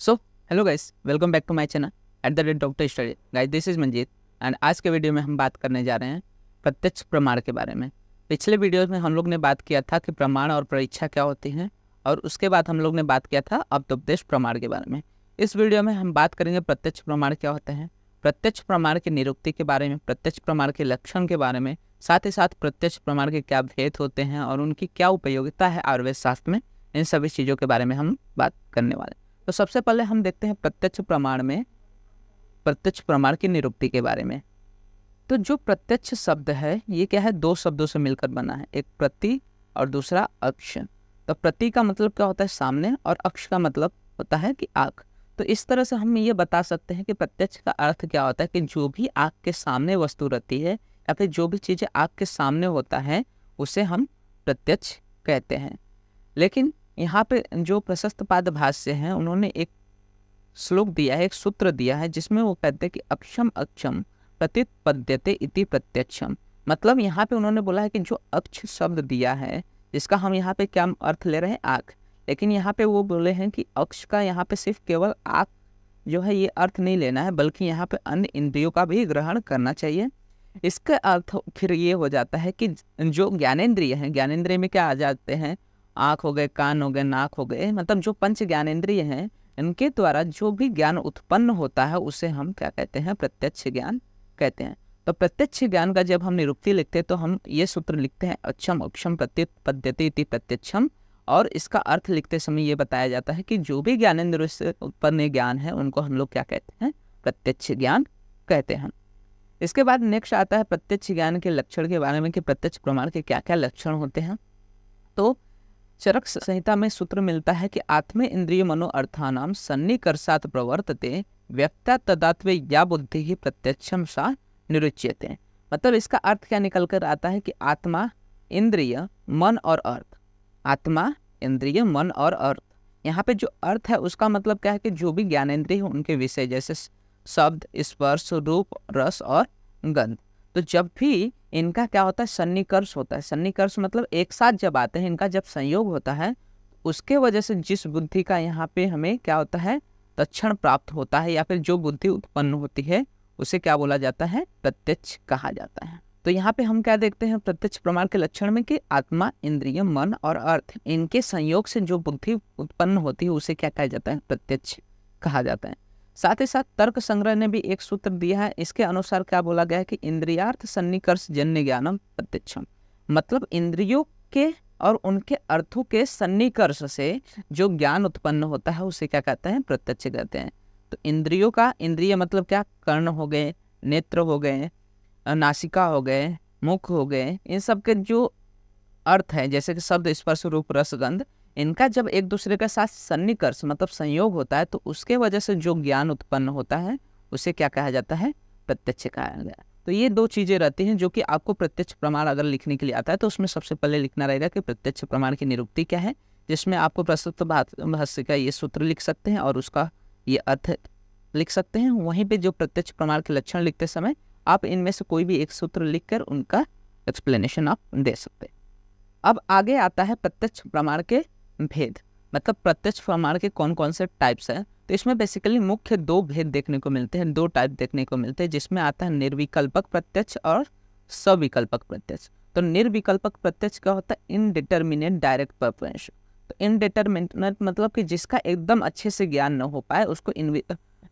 so hello guys welcome back to my channel at the rate doctor study guys this is Manjeet and आज के video में हम बात करने जा रहे हैं प्रत्यक्ष प्रमाण के बारे में पिछले वीडियो में हम लोग ने बात किया था कि प्रमाण और परीक्षा क्या होती हैं और उसके बाद हम लोग ने बात किया था अब्दोपदेश प्रमाण के बारे में इस वीडियो में हम बात करेंगे प्रत्यक्ष प्रमाण क्या होते हैं प्रत्यक्ष प्रमाण के निरुक्ति के बारे में प्रत्यक्ष प्रमाण के लक्षण के बारे में साथ ही साथ प्रत्यक्ष प्रमाण के क्या भेद होते हैं और उनकी क्या उपयोगिता है आयुर्वेद शास्त्र में इन सभी चीज़ों के बारे में हम बात करने वाले तो सबसे पहले हम देखते हैं प्रत्यक्ष प्रमाण में प्रत्यक्ष प्रमाण की निरुक्ति के बारे में तो जो प्रत्यक्ष शब्द है ये क्या है दो शब्दों से मिलकर बना है एक प्रति और दूसरा अक्ष तो प्रति का मतलब क्या होता है सामने और अक्ष का मतलब होता है कि आँख तो इस तरह से हम ये बता सकते हैं कि प्रत्यक्ष का अर्थ क्या होता है कि जो भी आपके सामने वस्तु रहती है या फिर जो भी चीज़ें आपके सामने होता है उसे हम प्रत्यक्ष कहते हैं लेकिन यहाँ पे जो प्रशस्त पाद भाष्य हैं उन्होंने एक श्लोक दिया है एक सूत्र दिया है जिसमें वो कहते हैं कि अक्षम अक्षम प्रतीत पद्यते इति प्रत्यक्षम मतलब यहाँ पे उन्होंने बोला है कि जो अक्ष शब्द दिया है जिसका हम यहाँ पे क्या अर्थ ले रहे हैं आँख लेकिन यहाँ पे वो बोले हैं कि अक्ष का यहाँ पे सिर्फ केवल आँख जो है ये अर्थ नहीं लेना है बल्कि यहाँ पे अन्य इंद्रियों का भी ग्रहण करना चाहिए इसका अर्थ फिर ये हो जाता है कि जो ज्ञानेन्द्रिय हैं ज्ञानेन्द्रिय में क्या आ जाते हैं आँख हो गए कान हो गए नाक हो गए मतलब जो पंच ज्ञानेन्द्रिय हैं इनके द्वारा जो भी ज्ञान उत्पन्न होता है उसे हम क्या कहते हैं प्रत्यक्ष ज्ञान कहते हैं तो प्रत्यक्ष ज्ञान का जब हम निरुक्ति लिखते हैं तो हम ये सूत्र लिखते हैं अक्षम अक्षम प्रत्युत पद्धति प्रत्यक्षम और इसका अर्थ लिखते समय ये बताया जाता है कि जो भी ज्ञानेन्द्र से उत्पन्न ज्ञान है उनको हम लोग क्या कहते हैं प्रत्यक्ष ज्ञान कहते हैं इसके बाद नेक्स्ट आता है प्रत्यक्ष ज्ञान के लक्षण के बारे में कि प्रत्यक्ष प्रमाण के क्या क्या लक्षण होते हैं तो चरक संहिता में सूत्र मिलता है कि आत्म इंद्रिय मनो अर्थानाम सन्निकर्षात प्रवर्तते व्यक्ता तदात्व या बुद्धि ही प्रत्यक्षम सा निरुच्यते मतलब इसका अर्थ क्या निकल कर आता है कि आत्मा इंद्रिय मन और अर्थ आत्मा इंद्रिय मन और अर्थ यहाँ पे जो अर्थ है उसका मतलब क्या है कि जो भी ज्ञानेन्द्रिय उनके विषय जैसे शब्द स्पर्श रूप रस और गंध तो जब भी इनका क्या होता है सन्निकर्ष होता है सन्निकर्ष मतलब एक साथ जब आते हैं इनका जब संयोग होता है उसके वजह से जिस बुद्धि का यहाँ पे हमें क्या होता है तक्षण प्राप्त होता है या फिर जो बुद्धि उत्पन्न होती है उसे क्या बोला जाता है प्रत्यक्ष कहा जाता है तो यहाँ पे हम क्या देखते हैं प्रत्यक्ष प्रमाण के लक्षण में कि आत्मा इंद्रिय मन और अर्थ इनके संयोग से जो बुद्धि उत्पन्न होती है उसे क्या कहा जाता है प्रत्यक्ष कहा जाता है साथ ही साथ तर्क संग्रह ने भी एक सूत्र दिया है इसके अनुसार क्या बोला गया है कि इंद्रियार्थ सन्निकर्ष जन्य ज्ञानम प्रत्यक्षम मतलब इंद्रियों के और उनके अर्थों के सन्निकर्ष से जो ज्ञान उत्पन्न होता है उसे क्या कहते हैं प्रत्यक्ष कहते हैं तो इंद्रियों का इंद्रिय मतलब क्या कर्ण हो गए नेत्र हो गए नासिका हो गए मुख हो गए इन सब के जो अर्थ हैं जैसे कि शब्द स्पर्श रूप रसगंध इनका जब एक दूसरे के साथ सन्निकर्ष मतलब संयोग होता है तो उसके वजह से जो ज्ञान उत्पन्न होता है उसे क्या कहा जाता है प्रत्यक्ष कहा गया तो ये दो चीज़ें रहती हैं जो कि आपको प्रत्यक्ष प्रमाण अगर लिखने के लिए आता है तो उसमें सबसे पहले लिखना रहेगा कि प्रत्यक्ष प्रमाण की निरुक्ति क्या है जिसमें आपको प्रस्तुत भाष्य का ये सूत्र लिख सकते हैं और उसका ये अर्थ लिख सकते हैं वहीं पे जो प्रत्यक्ष प्रमाण के लक्षण लिखते समय आप इनमें से कोई भी एक सूत्र लिखकर उनका एक्सप्लेनेशन आप दे सकते हैं अब आगे आता है प्रत्यक्ष प्रमाण के भेद मतलब प्रत्यक्ष प्रमाण के कौन कौन से टाइप्स हैं तो इसमें बेसिकली मुख्य दो भेद देखने को मिलते हैं दो टाइप देखने को मिलते हैं जिसमें आता है निर्विकल्पक प्रत्यक्ष और सविकल्पक प्रत्यक्ष तो निर्विकल्पक प्रत्यक्ष क्या होता है इनडिटर्मिनेट डायरेक्ट प्रेफरेंस तो इनडिटर्मिनेट मतलब कि जिसका एकदम अच्छे से ज्ञान न हो पाए उसको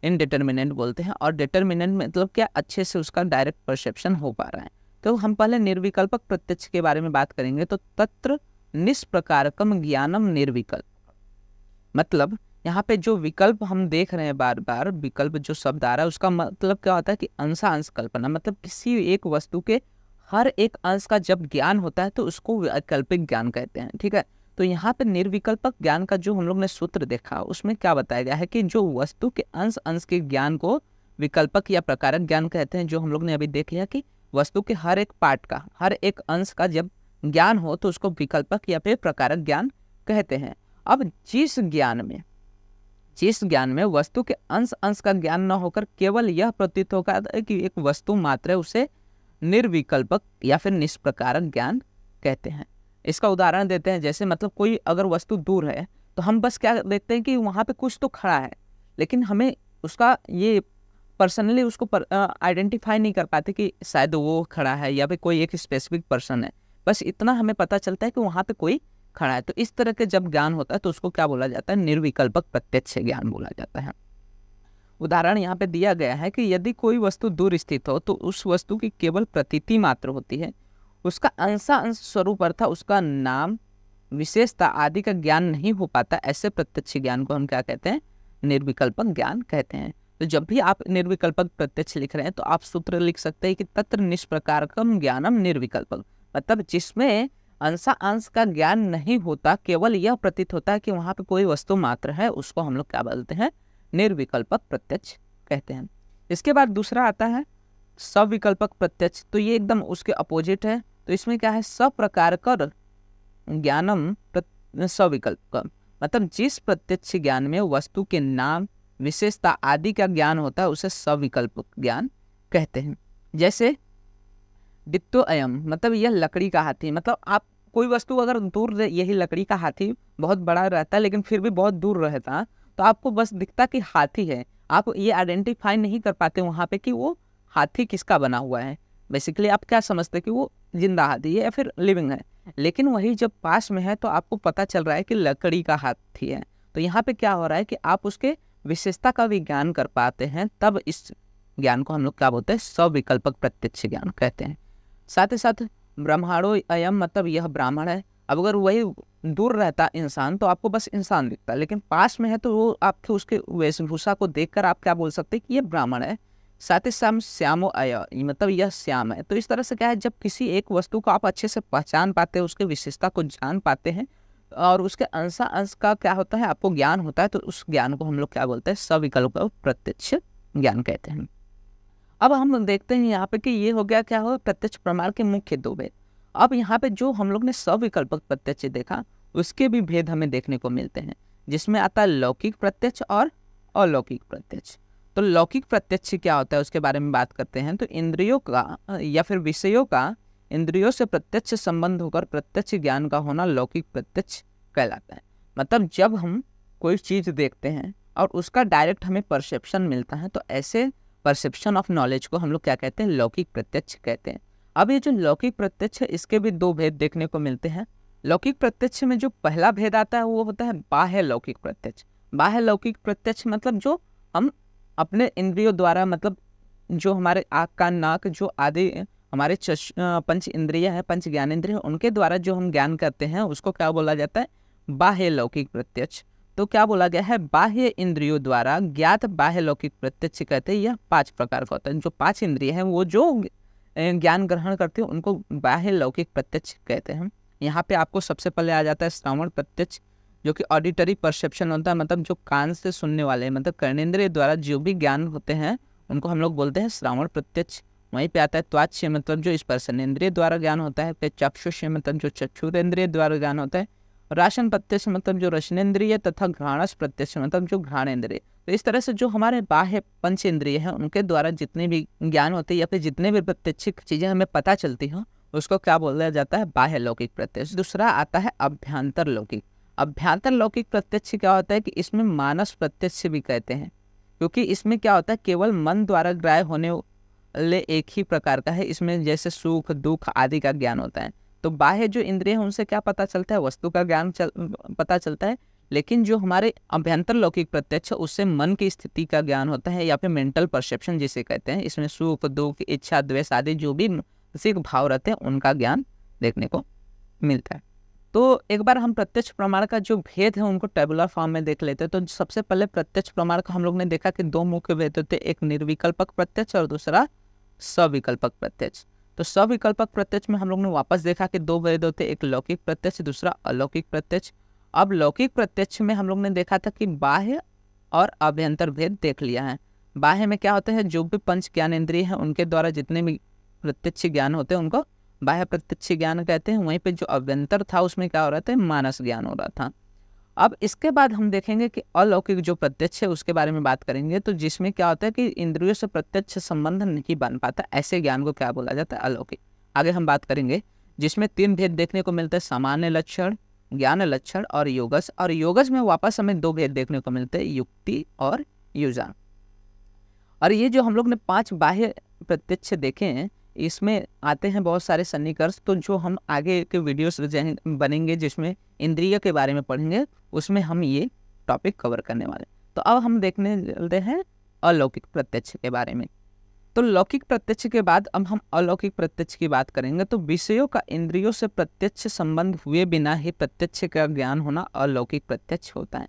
इनडिटर्मिनेंट बोलते हैं और डिटर्मिनेंट मतलब क्या अच्छे से उसका डायरेक्ट परसेप्शन हो पा रहा है तो हम पहले निर्विकल्पक प्रत्यक्ष के बारे में बात करेंगे तो तत्र निष्प्रकारकम ज्ञानम निर्विकल्प मतलब यहाँ पे जो विकल्प हम देख रहे हैं बार बार विकल्प जो शब्द आ रहा है उसका मतलब क्या होता है कि अंशांश कल्पना मतलब किसी एक वस्तु के हर एक अंश का जब ज्ञान होता है तो उसको वैकल्पिक ज्ञान कहते हैं ठीक है तो यहाँ पे निर्विकल्पक ज्ञान का जो हम लोग ने सूत्र देखा उसमें क्या बताया गया है कि जो वस्तु के अंश अंश के ज्ञान को विकल्पक या प्रकारक ज्ञान कहते हैं जो हम लोग ने अभी देख लिया कि वस्तु के हर एक पार्ट का हर एक अंश का जब ज्ञान हो तो उसको विकल्पक या फिर प्रकारक ज्ञान कहते हैं अब जिस ज्ञान में जिस ज्ञान में वस्तु के अंश अंश का ज्ञान न होकर केवल यह प्रतीत होगा कि एक वस्तु मात्र उसे निर्विकल्पक या फिर निष्प्रकारक ज्ञान कहते हैं इसका उदाहरण देते हैं जैसे मतलब कोई अगर वस्तु दूर है तो हम बस क्या देखते हैं कि वहाँ पे कुछ तो खड़ा है लेकिन हमें उसका ये पर्सनली उसको आइडेंटिफाई नहीं कर पाते कि शायद वो खड़ा है या फिर कोई एक स्पेसिफिक पर्सन है बस इतना हमें पता चलता है कि वहाँ पे कोई खड़ा है तो इस तरह के जब ज्ञान होता है तो उसको क्या बोला जाता है निर्विकल्पक प्रत्यक्ष ज्ञान बोला जाता है उदाहरण यहाँ पे दिया गया है कि यदि कोई वस्तु दूर स्थित हो तो उस वस्तु की केवल प्रतीति मात्र होती है उसका अंशा अंश स्वरूप अर्थात उसका नाम विशेषता आदि का ज्ञान नहीं हो पाता ऐसे प्रत्यक्ष ज्ञान को हम क्या कहते हैं निर्विकल्पक ज्ञान कहते हैं तो जब भी आप निर्विकल्पक प्रत्यक्ष लिख रहे हैं तो आप सूत्र लिख सकते हैं कि तत्र निष्प्रकारकम ज्ञानम निर्विकल्पक मतलब जिसमें अंशा अंश का ज्ञान नहीं होता केवल यह प्रतीत होता है कि वहाँ पे कोई वस्तु मात्र है उसको हम लोग क्या बोलते हैं निर्विकल्पक प्रत्यक्ष कहते हैं इसके बाद दूसरा आता है सविकल्पक प्रत्यक्ष तो ये एकदम उसके अपोजिट है तो इसमें क्या है सप्रकार कर ज्ञानम सविकल्प मतलब जिस प्रत्यक्ष ज्ञान में वस्तु के नाम विशेषता आदि का ज्ञान होता है उसे सविकल्प ज्ञान कहते हैं जैसे डित्तो अयम मतलब यह लकड़ी का हाथी मतलब आप कोई वस्तु अगर दूर यही लकड़ी का हाथी बहुत बड़ा रहता लेकिन फिर भी बहुत दूर रहता तो आपको बस दिखता कि हाथी है आप ये आइडेंटिफाई नहीं कर पाते वहाँ पे कि वो हाथी किसका बना हुआ है बेसिकली आप क्या समझते कि वो जिंदा हाथी है या फिर लिविंग है लेकिन वही जब पास में है तो आपको पता चल रहा है कि लकड़ी का हाथी है तो यहाँ पे क्या हो रहा है कि आप उसके विशेषता का भी ज्ञान कर पाते हैं तब इस ज्ञान को हम लोग क्या बोलते हैं सविकल्पक प्रत्यक्ष ज्ञान कहते हैं साथ ही साथ ब्रह्मांडो अयम मतलब यह ब्राह्मण है अब अगर वही दूर रहता इंसान तो आपको बस इंसान दिखता लेकिन पास में है तो वो आपके उसके वेशभूषा को देखकर आप क्या बोल सकते हैं कि ये ब्राह्मण है साथ ही श्याम श्यामो अय मतलब यह श्याम है तो इस तरह से क्या है जब किसी एक वस्तु को आप अच्छे से पहचान पाते हैं उसके विशेषता को जान पाते हैं और उसके अंशा अंश का क्या होता है आपको ज्ञान होता है तो उस ज्ञान को हम लोग क्या बोलते हैं सविकल्प प्रत्यक्ष ज्ञान कहते हैं अब हम देखते हैं यहाँ पे कि ये हो गया क्या हो प्रत्यक्ष प्रमाण के मुख्य दो भेद अब यहाँ पे जो हम लोग ने सविकल्प प्रत्यक्ष देखा उसके भी भेद हमें देखने को मिलते हैं जिसमें आता है लौकिक प्रत्यक्ष और अलौकिक प्रत्यक्ष तो लौकिक प्रत्यक्ष क्या होता है उसके बारे में बात करते हैं तो इंद्रियों का या फिर विषयों का इंद्रियों से प्रत्यक्ष संबंध होकर प्रत्यक्ष ज्ञान का होना लौकिक प्रत्यक्ष कहलाता है मतलब जब हम कोई चीज़ देखते हैं और उसका डायरेक्ट हमें परसेप्शन मिलता है तो ऐसे परसेप्शन ऑफ नॉलेज को हम लोग क्या कहते हैं लौकिक प्रत्यक्ष कहते हैं अब ये जो लौकिक प्रत्यक्ष है इसके भी दो भेद देखने को मिलते हैं लौकिक प्रत्यक्ष में जो पहला भेद आता है वो होता है बाह्य लौकिक प्रत्यक्ष बाह्य लौकिक प्रत्यक्ष मतलब जो हम अपने इंद्रियों द्वारा मतलब जो हमारे आँख का नाक जो आदि हमारे चश पंच इंद्रिय है पंच ज्ञान ज्ञानेन्द्रिय उनके द्वारा जो हम ज्ञान करते हैं उसको क्या बोला जाता है बाह्य लौकिक प्रत्यक्ष तो क्या बोला गया है बाह्य इंद्रियों द्वारा ज्ञात बाह्य लौकिक प्रत्यक्ष कहते हैं यह पांच प्रकार का होता है जो पांच इंद्रिय हैं वो जो ज्ञान ग्रहण करते हैं उनको बाह्य लौकिक प्रत्यक्ष कहते हैं यहाँ पे आपको सबसे पहले आ जाता है श्रावण प्रत्यक्ष जो कि ऑडिटरी परसेप्शन होता है मतलब जो कान से सुनने वाले मतलब कर्णेन्द्रिय द्वारा जो भी ज्ञान होते हैं उनको हम लोग बोलते हैं श्रावण प्रत्यक्ष वहीं पे आता है त्वाच्य मतलब जो स्पर्शनेन्द्रिय द्वारा ज्ञान होता है फिर चक्षुष मतलब जो चक्षुरेन्द्रिय द्वारा ज्ञान होता है राशन प्रत्यक्ष मतलब जो रशनेन्द्रिय तथा घाणस प्रत्यक्ष मतलब जो घ्राणेन्द्रिय तो इस तरह से जो हमारे बाह्य पंच इंद्रिय हैं उनके द्वारा जितने भी ज्ञान होते हैं या फिर जितने भी प्रत्यक्षिक चीज़ें हमें पता चलती हों उसको क्या बोला जाता है बाह्य लौकिक प्रत्यक्ष दूसरा आता है अभ्यंतर लौकिक अभ्यांतर लौकिक प्रत्यक्ष क्या होता है कि इसमें मानस प्रत्यक्ष भी कहते हैं क्योंकि इसमें क्या होता है केवल मन द्वारा ग्राह्य होने ले एक ही प्रकार का है इसमें जैसे सुख दुख आदि का ज्ञान होता है तो बाह्य जो इंद्रिय है उनसे क्या पता चलता है वस्तु का ज्ञान चल, पता चलता है लेकिन जो हमारे अभ्यंतर लौकिक प्रत्यक्ष उससे मन की स्थिति का ज्ञान होता है या फिर मेंटल परसेप्शन जिसे कहते हैं इसमें सुख दुख इच्छा द्वेष आदि जो भी सिख भाव रहते हैं उनका ज्ञान देखने को मिलता है तो एक बार हम प्रत्यक्ष प्रमाण का जो भेद है उनको टेबुलर फॉर्म में देख लेते हैं तो सबसे पहले प्रत्यक्ष प्रमाण का हम लोग ने देखा कि दो मुख्य भेद होते एक निर्विकल्पक प्रत्यक्ष और दूसरा सविकल्पक प्रत्यक्ष तो सविकल्पक प्रत्यक्ष में हम लोग ने वापस देखा कि दो भेद होते एक लौकिक प्रत्यक्ष दूसरा अलौकिक प्रत्यक्ष अब लौकिक प्रत्यक्ष में हम लोग ने देखा था कि बाह्य और अभ्यंतर भेद देख लिया है बाह्य में क्या होते हैं जो भी पंच ज्ञानेन्द्रिय है उनके द्वारा जितने भी प्रत्यक्ष ज्ञान होते हैं उनको बाह्य प्रत्यक्ष ज्ञान कहते हैं वहीं पे जो अभ्यंतर था उसमें क्या हो रहा था मानस ज्ञान हो रहा था अब इसके बाद हम देखेंगे कि अलौकिक जो प्रत्यक्ष है उसके बारे में बात करेंगे तो जिसमें क्या होता है कि इंद्रियों से प्रत्यक्ष संबंध नहीं बन पाता ऐसे ज्ञान को क्या बोला जाता है अलौकिक आगे हम बात करेंगे जिसमें तीन भेद देखने को मिलते हैं सामान्य लक्षण ज्ञान लक्षण और योगस और योगस में वापस हमें दो भेद देखने को मिलते हैं युक्ति और युजान और ये जो हम लोग ने पांच बाह्य प्रत्यक्ष देखे हैं इसमें आते हैं बहुत सारे सन्निकर्ष तो जो हम आगे के वीडियोस बनेंगे जिसमें इंद्रिय के बारे में पढ़ेंगे उसमें हम ये टॉपिक कवर करने वाले तो अब हम देखने चलते हैं अलौकिक प्रत्यक्ष के बारे में तो लौकिक प्रत्यक्ष के बाद अब हम अलौकिक प्रत्यक्ष की बात करेंगे तो विषयों का इंद्रियों से प्रत्यक्ष संबंध हुए बिना ही प्रत्यक्ष का ज्ञान होना अलौकिक प्रत्यक्ष होता है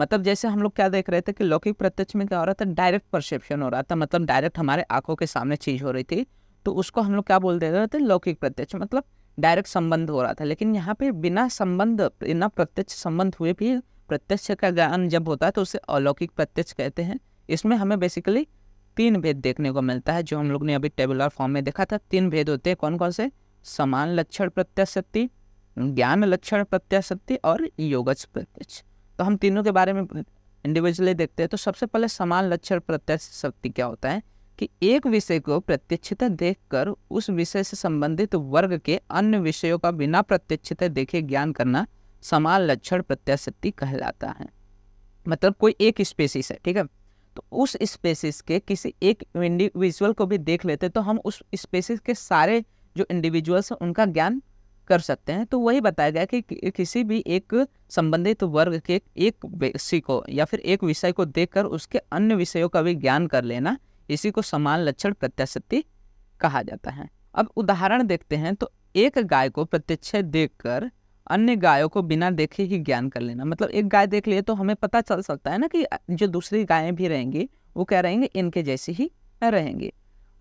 मतलब जैसे हम लोग क्या देख रहे थे कि लौकिक प्रत्यक्ष में क्या हो रहा था डायरेक्ट परसेप्शन हो रहा था मतलब डायरेक्ट हमारे आंखों के सामने चीज़ हो रही थी तो उसको हम लोग क्या बोल देते थे लौकिक प्रत्यक्ष मतलब डायरेक्ट संबंध हो रहा था लेकिन यहाँ पे बिना संबंध बिना प्रत्यक्ष संबंध हुए भी प्रत्यक्ष का ज्ञान जब होता है तो उसे अलौकिक प्रत्यक्ष कहते हैं इसमें हमें बेसिकली तीन भेद देखने को मिलता है जो हम लोग ने अभी टेबुलर फॉर्म में देखा था तीन भेद होते हैं कौन कौन से समान लक्षण प्रत्याशक्ति ज्ञान लक्षण प्रत्याशक्ति और योगज प्रत्यक्ष तो हम तीनों के बारे में इंडिविजुअली देखते हैं तो सबसे पहले समान लक्षण प्रत्यक्ष शक्ति क्या होता है कि एक विषय को प्रत्यक्षता देखकर उस विषय से संबंधित वर्ग के अन्य विषयों का बिना प्रत्यक्षता देखे ज्ञान करना समान लक्षण प्रत्याशक्ति कहलाता है मतलब कोई एक स्पेसिस है ठीक है तो उस स्पेसिस के किसी एक इंडिविजुअल को भी देख लेते तो हम उस स्पेसिस के सारे जो इंडिविजुअल्स हैं उनका ज्ञान कर सकते हैं तो वही बताया गया कि किसी भी एक संबंधित वर्ग के एक व्यक्ति को या फिर एक विषय को देखकर उसके अन्य विषयों का भी ज्ञान कर लेना इसी को समान लक्षण प्रत्याशक्ति कहा जाता है अब उदाहरण देखते हैं तो एक गाय को प्रत्यक्ष देखकर अन्य गायों को बिना देखे ही ज्ञान कर लेना मतलब एक गाय देख लिए तो हमें पता चल सकता है ना कि जो दूसरी गायें भी रहेंगी वो क्या रहेंगे इनके जैसे ही रहेंगे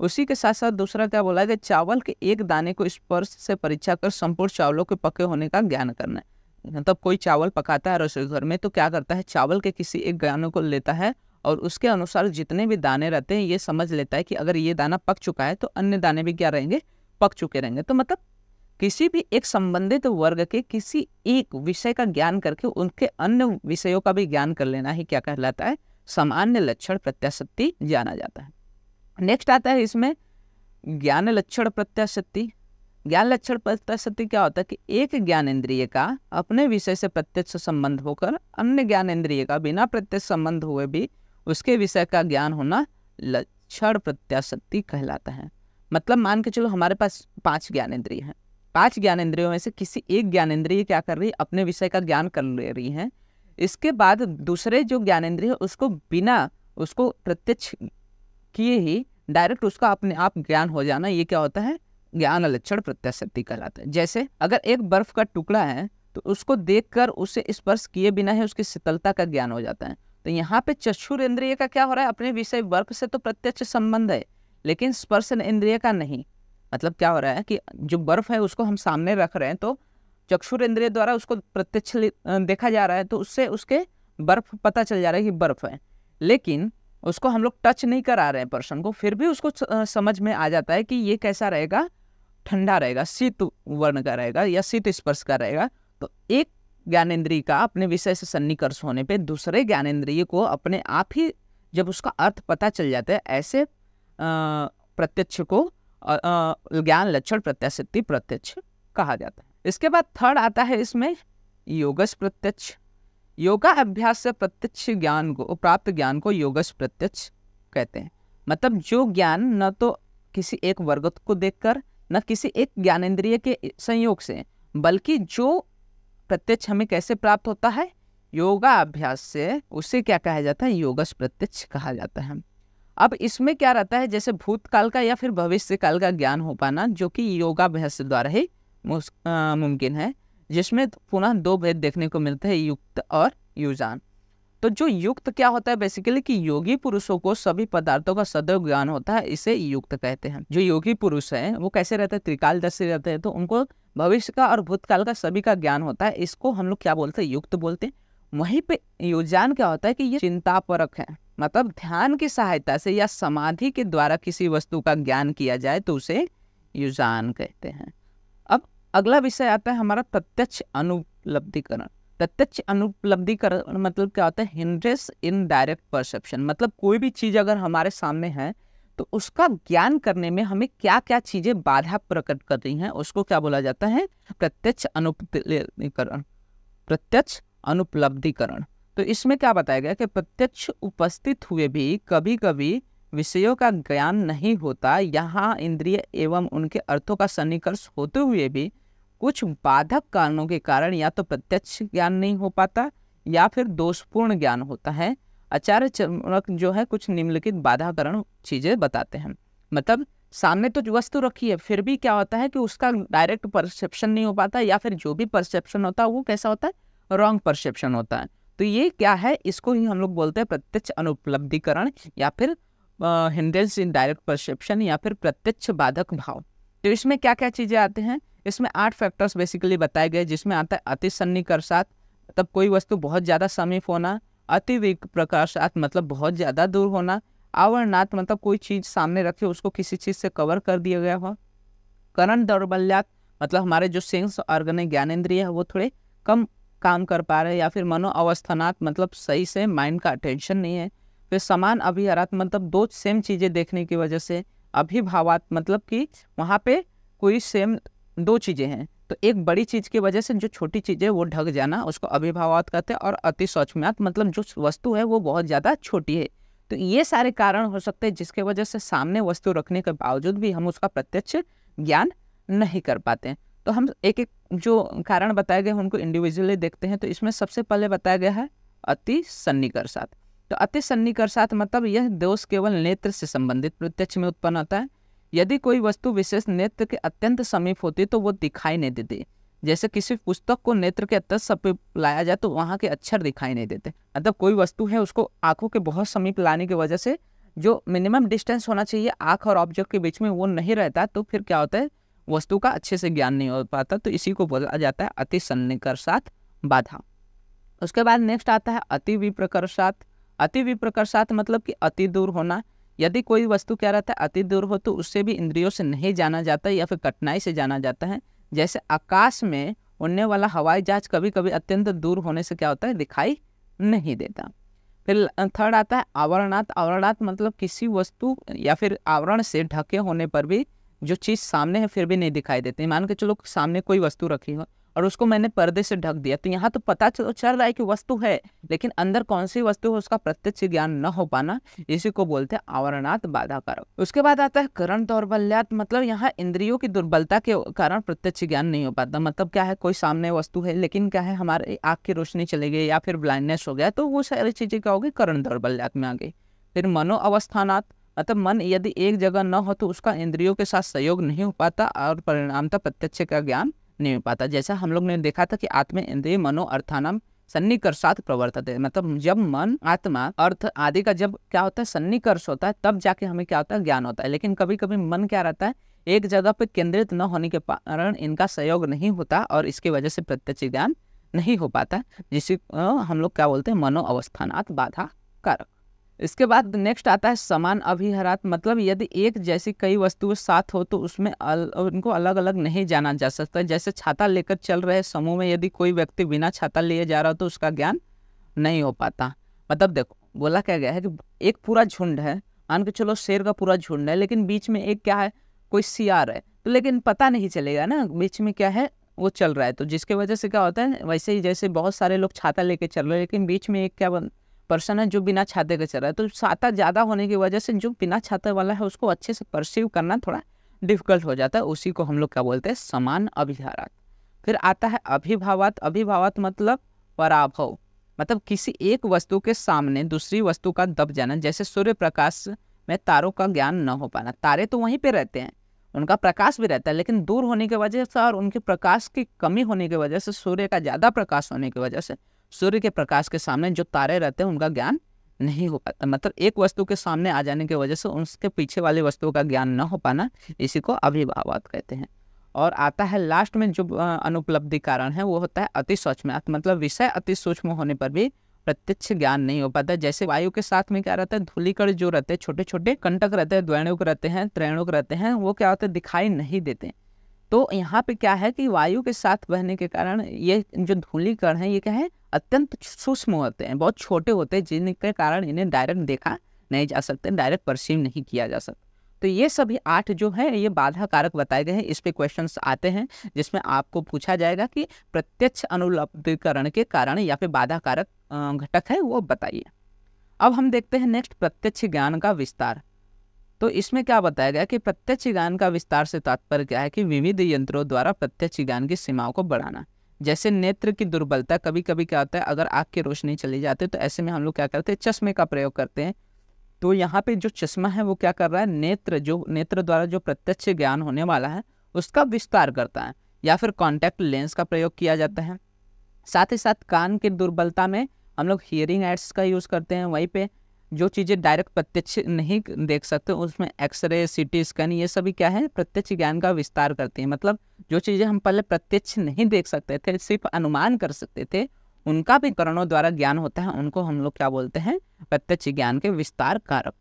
उसी के साथ साथ दूसरा क्या बोला गया चावल के एक दाने को स्पर्श से परीक्षा कर संपूर्ण चावलों के पके होने का ज्ञान करना है मतलब कोई चावल पकाता है रसोई घर में तो क्या करता है चावल के किसी एक गानों को लेता है और उसके अनुसार जितने भी दाने रहते हैं ये समझ लेता है कि अगर ये दाना पक चुका है तो अन्य दाने भी क्या रहेंगे पक चुके रहेंगे तो मतलब किसी भी एक संबंधित वर्ग के किसी एक विषय का ज्ञान करके उनके अन्य विषयों का भी ज्ञान कर लेना ही क्या कहलाता है सामान्य लक्षण प्रत्याशक्ति जाना जाता है नेक्स्ट आता है इसमें ज्ञान लक्षण प्रत्याशक्ति ज्ञान लक्षण प्रत्याशक्ति क्या होता है कि एक ज्ञान इंद्रिय का अपने विषय से प्रत्यक्ष संबंध होकर अन्य ज्ञान इंद्रिय का बिना प्रत्यक्ष संबंध हुए भी उसके विषय का ज्ञान होना लक्षण प्रत्याशक्ति कहलाता है मतलब मान के चलो हमारे पास पांच ज्ञानेन्द्रिय हैं पांच ज्ञानेन्द्रियों में से किसी एक ज्ञानेन्द्रिय क्या कर रही है अपने विषय का ज्ञान कर ले रही है इसके बाद दूसरे जो ज्ञानेन्द्रिय है उसको बिना उसको प्रत्यक्ष किए ही डायरेक्ट उसका अपने आप ज्ञान हो जाना ये क्या होता है ज्ञान लक्षण प्रत्याशक्ति कहलाता है जैसे अगर एक बर्फ का टुकड़ा है तो उसको देखकर उसे स्पर्श किए बिना ही उसकी शीतलता का ज्ञान हो जाता है तो यहाँ पे चक्षुर इंद्रिय का क्या हो रहा है अपने विषय वर्ग से तो प्रत्यक्ष संबंध है लेकिन स्पर्श इंद्रिय का नहीं मतलब क्या हो रहा है कि जो बर्फ है उसको हम सामने रख रहे हैं तो चक्षुर इंद्रिय द्वारा उसको प्रत्यक्ष देखा जा रहा है तो उससे उसके बर्फ पता चल जा रहा है कि बर्फ है लेकिन उसको हम लोग टच नहीं करा रहे हैं पर्सन को फिर भी उसको समझ में आ जाता है कि ये कैसा रहेगा ठंडा रहेगा शीत वर्ण का रहेगा या शीत स्पर्श का रहेगा तो एक ज्ञानेन्द्रीय का अपने विषय से सन्निकर्ष होने पे दूसरे ज्ञानेन्द्रिय को अपने आप ही जब उसका अर्थ पता चल जाता है ऐसे प्रत्यक्ष को ज्ञान लक्षण प्रत्याशित प्रत्यक्ष कहा जाता है इसके बाद थर्ड आता है इसमें योगस प्रत्यक्ष योगा अभ्यास से प्रत्यक्ष ज्ञान को प्राप्त ज्ञान को योगस प्रत्यक्ष कहते हैं मतलब जो ज्ञान न तो किसी एक वर्ग को देखकर न किसी एक ज्ञानेन्द्रिय के संयोग से बल्कि जो प्रत्यक्ष हमें कैसे प्राप्त होता है योगा अभ्यास से उसे क्या कहा जाता है योगस प्रत्यक्ष कहा जाता है अब इसमें क्या रहता है जैसे भूतकाल का या फिर भविष्य काल का ज्ञान हो पाना जो कि योगाभ्यास द्वारा ही मुमकिन है जिसमें पुनः दो भेद देखने को मिलते हैं युक्त और युजान तो जो युक्त क्या होता है बेसिकली कि योगी पुरुषों को सभी पदार्थों का सदैव ज्ञान होता है इसे युक्त कहते हैं जो योगी पुरुष है वो कैसे रहते हैं त्रिकालदर्शी रहते हैं तो उनको भविष्य का और भूतकाल का सभी का ज्ञान होता है इसको हम लोग क्या बोलते हैं युक्त बोलते हैं वहीं पे योजान क्या होता है कि ये चिंतापरक है मतलब ध्यान की सहायता से या समाधि के द्वारा किसी वस्तु का ज्ञान किया जाए तो उसे युजान कहते हैं अब अगला विषय आता है हमारा प्रत्यक्ष अनुपलब्धिकरण प्रत्यक्ष अनुपलब्धि कर मतलब क्या होता है हिंड्रेस इन डायरेक्ट परसेप्शन मतलब कोई भी चीज़ अगर हमारे सामने है तो उसका ज्ञान करने में हमें क्या क्या चीज़ें बाधा प्रकट कर रही हैं उसको क्या बोला जाता है प्रत्यक्ष अनुपलब्धिकरण प्रत्यक्ष अनुपलब्धिकरण तो इसमें क्या बताया गया कि प्रत्यक्ष उपस्थित हुए भी कभी कभी विषयों का ज्ञान नहीं होता यहाँ इंद्रिय एवं उनके अर्थों का सन्निकर्ष होते हुए भी कुछ बाधक कारणों के कारण या तो प्रत्यक्ष ज्ञान नहीं हो पाता या फिर दोषपूर्ण ज्ञान होता है आचार्य चरणक जो है कुछ निम्नलिखित बाधाकरण चीज़ें बताते हैं मतलब सामने तो वस्तु रखी है फिर भी क्या होता है कि उसका डायरेक्ट परसेप्शन नहीं हो पाता या फिर जो भी परसेप्शन होता है वो कैसा होता है रॉन्ग परसेप्शन होता है तो ये क्या है इसको ही हम लोग बोलते हैं प्रत्यक्ष अनुपलब्धिकरण या फिर हिंडेंस इन डायरेक्ट परसेप्शन या फिर प्रत्यक्ष बाधक भाव तो इसमें क्या क्या चीज़ें आते हैं इसमें आठ फैक्टर्स बेसिकली बताए गए जिसमें आता है अति सन्निकर्षात मतलब कोई वस्तु बहुत ज़्यादा समीप होना अति प्रकाशात मतलब बहुत ज़्यादा दूर होना आवरणात मतलब कोई चीज़ सामने रखे उसको किसी चीज़ से कवर कर दिया गया हो करण दौर्बल्यात मतलब हमारे जो सेंस ऑर्गन है ज्ञानेन्द्रिय है वो थोड़े कम काम कर पा रहे हैं या फिर मनोअवस्थानात मतलब सही से माइंड का अटेंशन नहीं है फिर समान अभिहारात मतलब दो सेम चीज़ें देखने की वजह से अभिभावात मतलब कि वहाँ पे कोई सेम दो चीज़ें हैं तो एक बड़ी चीज़ की वजह से जो छोटी चीज़ है वो ढक जाना उसको अभिभावत कहते हैं और अति सौक्ष्म्यात मतलब जो वस्तु है वो बहुत ज़्यादा छोटी है तो ये सारे कारण हो सकते हैं जिसके वजह से सामने वस्तु रखने के बावजूद भी हम उसका प्रत्यक्ष ज्ञान नहीं कर पाते हैं तो हम एक एक जो कारण बताए गए उनको इंडिविजुअली देखते हैं तो इसमें सबसे पहले बताया गया है अति सन्निकर्षात तो अति सन्निकर्षात मतलब यह दोष केवल नेत्र से संबंधित प्रत्यक्ष में उत्पन्न होता है यदि कोई वस्तु विशेष नेत्र के अत्यंत समीप होती तो वो दिखाई नहीं देती जैसे किसी पुस्तक को नेत्र के अत्यंत समीप लाया जाए तो वहाँ के अक्षर दिखाई नहीं देते मतलब कोई वस्तु है उसको आँखों के बहुत समीप लाने की वजह से जो मिनिमम डिस्टेंस होना चाहिए आँख और ऑब्जेक्ट के बीच में वो नहीं रहता तो फिर क्या होता है वस्तु का अच्छे से ज्ञान नहीं हो पाता तो इसी को बोला जाता है अति सन्निकर्षात बाधा उसके बाद नेक्स्ट आता है अति विप्रकर्षात अति विप्रकर्षात मतलब कि अति दूर होना यदि कोई वस्तु क्या रहता है अति दूर हो तो उससे भी इंद्रियों से नहीं जाना जाता या फिर कठिनाई से जाना जाता है जैसे आकाश में उड़ने वाला हवाई जहाज कभी कभी अत्यंत दूर होने से क्या होता है दिखाई नहीं देता फिर थर्ड आता है आवरणात् आवरणात् मतलब किसी वस्तु या फिर आवरण से ढके होने पर भी जो चीज़ सामने है फिर भी नहीं दिखाई देती मान के चलो सामने कोई वस्तु रखी हो और उसको मैंने पर्दे से ढक दिया तो यहाँ तो पता चल चल रहा है कि वस्तु है लेकिन अंदर कौन सी वस्तु है उसका प्रत्यक्ष ज्ञान न हो पाना इसी को बोलते हैं आवरणात बाधा कारक उसके बाद आता है करण दौर्बल्यात मतलब यहाँ इंद्रियों की दुर्बलता के कारण प्रत्यक्ष ज्ञान नहीं हो पाता मतलब क्या है कोई सामने वस्तु है लेकिन क्या है हमारे आँख की रोशनी चली गई या फिर ब्लाइंडनेस हो गया तो वो सारी चीजें क्या होगी करण दौर्बल्यात में आ गई फिर मनो अवस्थानात मतलब मन यदि एक जगह न हो तो उसका इंद्रियों के साथ सहयोग नहीं हो पाता और परिणामता प्रत्यक्ष का ज्ञान नहीं हो पाता जैसा हम लोग ने देखा था कि आत्म इंद्रिय मनो अर्थानम सन्निकर्षात प्रवर्तते मतलब जब मन आत्मा अर्थ आदि का जब क्या होता है सन्निकर्ष होता है तब जाके हमें क्या होता है ज्ञान होता है लेकिन कभी कभी मन क्या रहता है एक जगह पर केंद्रित न होने के कारण इनका सहयोग नहीं होता और इसकी वजह से प्रत्यक्ष ज्ञान नहीं हो पाता जिसे हम लोग क्या बोलते हैं मनो अवस्थानात बाधा कारक इसके बाद नेक्स्ट आता है समान अभिहरात मतलब यदि एक जैसी कई वस्तुएं साथ हो तो उसमें अल, उनको अलग अलग नहीं जाना जा सकता जैसे छाता लेकर चल रहे समूह में यदि कोई व्यक्ति बिना छाता लिए जा रहा हो तो उसका ज्ञान नहीं हो पाता मतलब देखो बोला क्या गया है कि एक पूरा झुंड है मान के चलो शेर का पूरा झुंड है लेकिन बीच में एक क्या है कोई सियार है तो लेकिन पता नहीं चलेगा ना बीच में क्या है वो चल रहा है तो जिसके वजह से क्या होता है वैसे ही जैसे बहुत सारे लोग छाता लेके चल रहे हैं लेकिन बीच में एक क्या बन पर्सन है जो बिना छाते का चल रहा है तो छाता ज़्यादा होने की वजह से जो बिना छाते वाला है उसको अच्छे से परसीव करना थोड़ा डिफिकल्ट हो जाता है उसी को हम लोग क्या बोलते हैं समान अभिधारा फिर आता है अभिभावत अभिभावत मतलब पराभव मतलब किसी एक वस्तु के सामने दूसरी वस्तु का दब जाना जैसे सूर्य प्रकाश में तारों का ज्ञान न हो पाना तारे तो वहीं पर रहते हैं उनका प्रकाश भी रहता है लेकिन दूर होने की वजह से और उनके प्रकाश की कमी होने की वजह से सूर्य का ज़्यादा प्रकाश होने की वजह से सूर्य के प्रकाश के सामने जो तारे रहते हैं उनका ज्ञान नहीं हो पाता मतलब एक वस्तु के सामने आ जाने की वजह से उसके पीछे वाली वस्तुओं का ज्ञान न हो पाना इसी को अभिभावत कहते हैं और आता है लास्ट में जो अनुपलब्धि कारण है वो होता है अति सूक्ष्म मतलब विषय अति सूक्ष्म होने पर भी प्रत्यक्ष ज्ञान नहीं हो पाता जैसे वायु के साथ में क्या रहता है धूलिकण जो रहते हैं छोटे छोटे कंटक रहते हैं द्वैणुक रहते हैं त्रैणुक रहते हैं वो क्या होते हैं दिखाई नहीं देते तो यहाँ पे क्या है कि वायु के साथ बहने के कारण ये जो धूलिकण है ये क्या है अत्यंत सूक्ष्म होते हैं बहुत छोटे होते हैं जिनके कारण इन्हें डायरेक्ट देखा नहीं जा सकते डायरेक्ट परसीव नहीं किया जा सकता तो ये सभी आठ जो है ये बाधा कारक बताए गए हैं इस पे क्वेश्चंस आते हैं जिसमें आपको पूछा जाएगा कि प्रत्यक्ष अनुलब्धिकरण के कारण या फिर बाधा कारक घटक है वो बताइए अब हम देखते हैं नेक्स्ट प्रत्यक्ष ज्ञान का विस्तार तो इसमें क्या बताया गया कि प्रत्यक्ष ज्ञान का विस्तार से तात्पर्य क्या है कि विविध यंत्रों द्वारा प्रत्यक्ष ज्ञान की सीमाओं को बढ़ाना जैसे नेत्र की दुर्बलता कभी कभी क्या होता है अगर आँख की रोशनी चली जाती है तो ऐसे में हम लोग क्या करते हैं चश्मे का प्रयोग करते हैं तो यहाँ पे जो चश्मा है वो क्या कर रहा है नेत्र जो नेत्र द्वारा जो प्रत्यक्ष ज्ञान होने वाला है उसका विस्तार करता है या फिर कॉन्टैक्ट लेंस का प्रयोग किया जाता है साथ ही साथ कान की दुर्बलता में हम लोग हियरिंग एड्स का यूज़ करते हैं वहीं पर जो चीज़ें डायरेक्ट प्रत्यक्ष नहीं देख सकते उसमें एक्सरे सीटी स्कैन ये सभी क्या है प्रत्यक्ष ज्ञान का विस्तार करती है मतलब जो चीज़ें हम पहले प्रत्यक्ष नहीं देख सकते थे सिर्फ अनुमान कर सकते थे उनका भी करणों द्वारा ज्ञान होता है उनको हम लोग क्या बोलते हैं प्रत्यक्ष ज्ञान के विस्तार कारक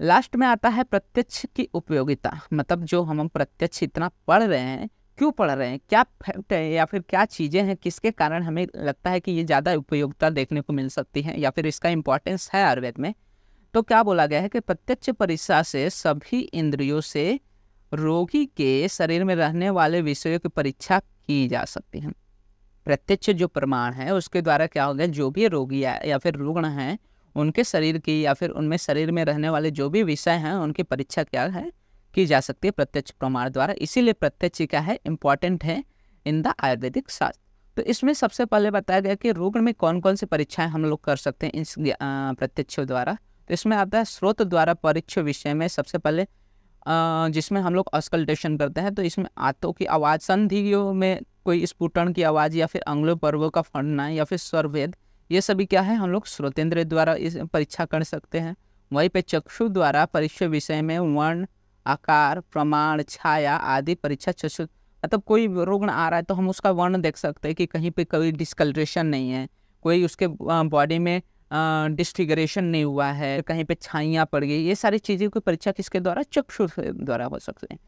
लास्ट में आता है प्रत्यक्ष की उपयोगिता मतलब जो हम प्रत्यक्ष इतना पढ़ रहे हैं क्यों पढ़ रहे हैं क्या फैक्ट है या फिर क्या चीज़ें हैं किसके कारण हमें लगता है कि ये ज़्यादा उपयोगिता देखने को मिल सकती है या फिर इसका इम्पोर्टेंस है आयुर्वेद में तो क्या बोला गया है कि प्रत्यक्ष परीक्षा से सभी इंद्रियों से रोगी के शरीर में रहने वाले विषयों की परीक्षा की जा सकती है प्रत्यक्ष जो प्रमाण है उसके द्वारा क्या हो गया जो भी रोगी है या फिर रुग्ण हैं उनके शरीर की या फिर उनमें शरीर में रहने वाले जो भी विषय हैं उनकी परीक्षा क्या है की जा सकती है प्रत्यक्ष प्रमाण द्वारा इसीलिए प्रत्यक्ष क्या है इंपॉर्टेंट है इन द आयुर्वेदिक शास्त्र तो इसमें सबसे पहले बताया गया कि रुग्ण में कौन कौन सी परीक्षाएं हम लोग कर सकते हैं इस प्रत्यक्षों द्वारा तो इसमें आता है स्रोत द्वारा परीक्ष विषय में सबसे पहले जिसमें हम लोग ऑस्कल्टेशन करते हैं तो इसमें आतों की आवाज़ संधियों में कोई स्फुटन की आवाज़ या फिर अंग्लो पर्वों का फंडना या फिर स्वरवेद ये सभी क्या है हम लोग श्रोतेंद्र द्वारा इस परीक्षा कर सकते हैं वहीं पे चक्षु द्वारा परीक्षा विषय में वर्ण आकार प्रमाण छाया आदि परीक्षा चक्षु मतलब कोई रुग्ण आ रहा है तो हम उसका वर्ण देख सकते हैं कि कहीं पे कोई डिस्कलरेशन नहीं है कोई उसके बॉडी में डिस्टिग्रेशन नहीं हुआ है कहीं पे छाइयाँ पड़ गई ये सारी चीज़ों की परीक्षा किसके द्वारा चक्षु द्वारा हो सकते हैं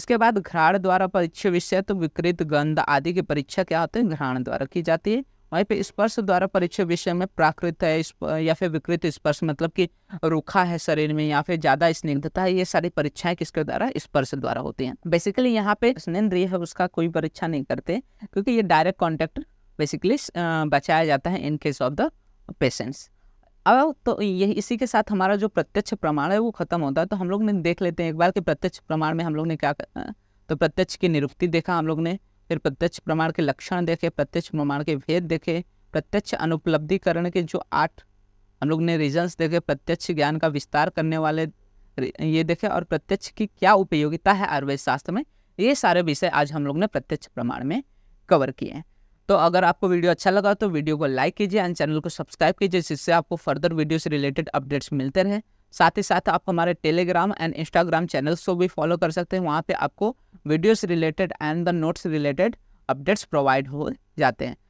इसके बाद घ्राण द्वारा परीक्षा विषय तो विकृत गंध आदि की परीक्षा क्या होती है घ्राण द्वारा की जाती है वहीं पे स्पर्श द्वारा परिचय विषय में प्राकृत है या फिर विकृत स्पर्श मतलब कि रूखा है शरीर में या फिर ज्यादा स्निग्धता है ये सारी परीक्षाएं किसके द्वारा स्पर्श द्वारा होती हैं बेसिकली यहाँ पे स्नेन्द्रिय है उसका कोई परीक्षा नहीं करते क्योंकि ये डायरेक्ट कॉन्टेक्ट बेसिकली बचाया जाता है in case of the patients अब तो ये इसी के साथ हमारा जो प्रत्यक्ष प्रमाण है वो खत्म होता है तो हम लोग ने देख लेते हैं एक बार कि प्रत्यक्ष प्रमाण में हम लोग ने क्या तो प्रत्यक्ष की निरुक्ति देखा हम लोग ने फिर प्रत्यक्ष प्रमाण के लक्षण देखे प्रत्यक्ष प्रमाण के भेद देखे प्रत्यक्ष अनुपलब्धिकरण के जो आठ हम लोग ने रीजन्स देखे प्रत्यक्ष ज्ञान का विस्तार करने वाले ये देखे और प्रत्यक्ष की क्या उपयोगिता है आयुर्वेद शास्त्र में ये सारे विषय आज हम लोग ने प्रत्यक्ष प्रमाण में कवर किए हैं तो अगर आपको वीडियो अच्छा लगा तो वीडियो को लाइक कीजिए एंड चैनल को सब्सक्राइब कीजिए जिससे आपको फर्दर वीडियो से रिलेटेड अपडेट्स मिलते रहे साथ ही साथ आप हमारे टेलीग्राम एंड इंस्टाग्राम चैनल्स को भी फॉलो कर सकते हैं वहाँ पे आपको videos related and the notes related updates provide हो जाते हैं